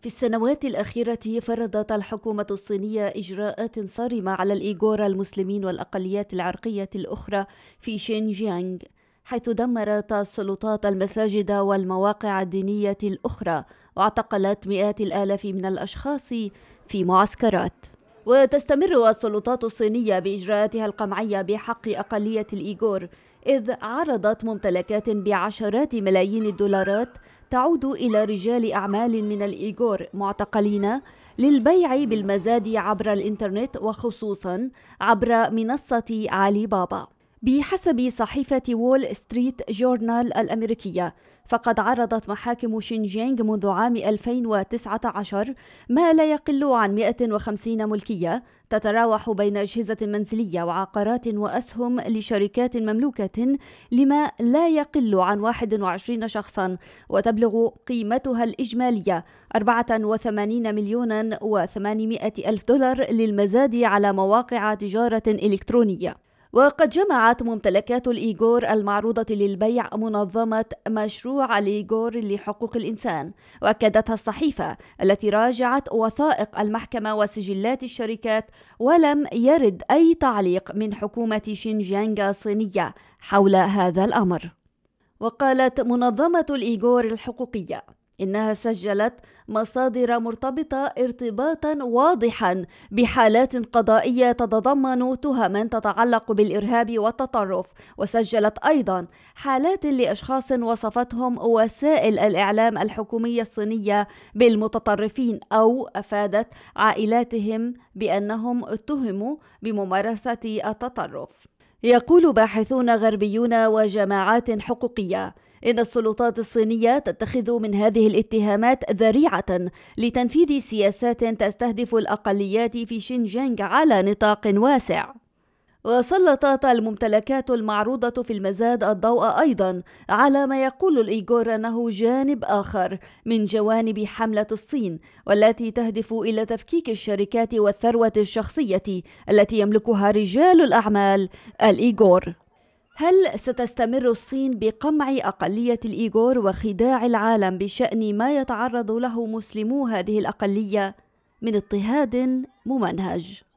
في السنوات الأخيرة فرضت الحكومة الصينية إجراءات صارمة على الإيغور المسلمين والأقليات العرقية الأخرى في شينجيانغ حيث دمرت السلطات المساجد والمواقع الدينية الأخرى واعتقلت مئات الآلاف من الأشخاص في معسكرات وتستمر السلطات الصينية بإجراءاتها القمعية بحق أقلية الإيغور إذ عرضت ممتلكات بعشرات ملايين الدولارات تعود إلى رجال أعمال من الإيغور معتقلين للبيع بالمزاد عبر الإنترنت وخصوصا عبر منصة علي بابا بحسب صحيفة وول ستريت جورنال الأمريكية فقد عرضت محاكم شينجيانغ منذ عام 2019 ما لا يقل عن 150 ملكية تتراوح بين أجهزة منزلية وعقارات وأسهم لشركات مملوكة لما لا يقل عن 21 شخصا وتبلغ قيمتها الإجمالية 84 مليونا و800 ألف دولار للمزاد على مواقع تجارة إلكترونية وقد جمعت ممتلكات الإيغور المعروضة للبيع منظمة مشروع الإيغور لحقوق الإنسان وأكدتها الصحيفة التي راجعت وثائق المحكمة وسجلات الشركات ولم يرد أي تعليق من حكومة شينجيانغ الصينية حول هذا الأمر وقالت منظمة الإيغور الحقوقية إنها سجلت مصادر مرتبطة ارتباطا واضحا بحالات قضائية تتضمن تهما تتعلق بالإرهاب والتطرف وسجلت أيضا حالات لأشخاص وصفتهم وسائل الإعلام الحكومية الصينية بالمتطرفين أو أفادت عائلاتهم بأنهم اتهموا بممارسة التطرف يقول باحثون غربيون وجماعات حقوقيه إن السلطات الصينية تتخذ من هذه الاتهامات ذريعة لتنفيذ سياسات تستهدف الأقليات في شينجيانغ على نطاق واسع. وسلطت الممتلكات المعروضة في المزاد الضوء أيضا على ما يقول الإيغور أنه جانب آخر من جوانب حملة الصين والتي تهدف إلى تفكيك الشركات والثروة الشخصية التي يملكها رجال الأعمال الإيغور هل ستستمر الصين بقمع أقلية الإيغور وخداع العالم بشأن ما يتعرض له مسلمو هذه الأقلية من اضطهاد ممنهج؟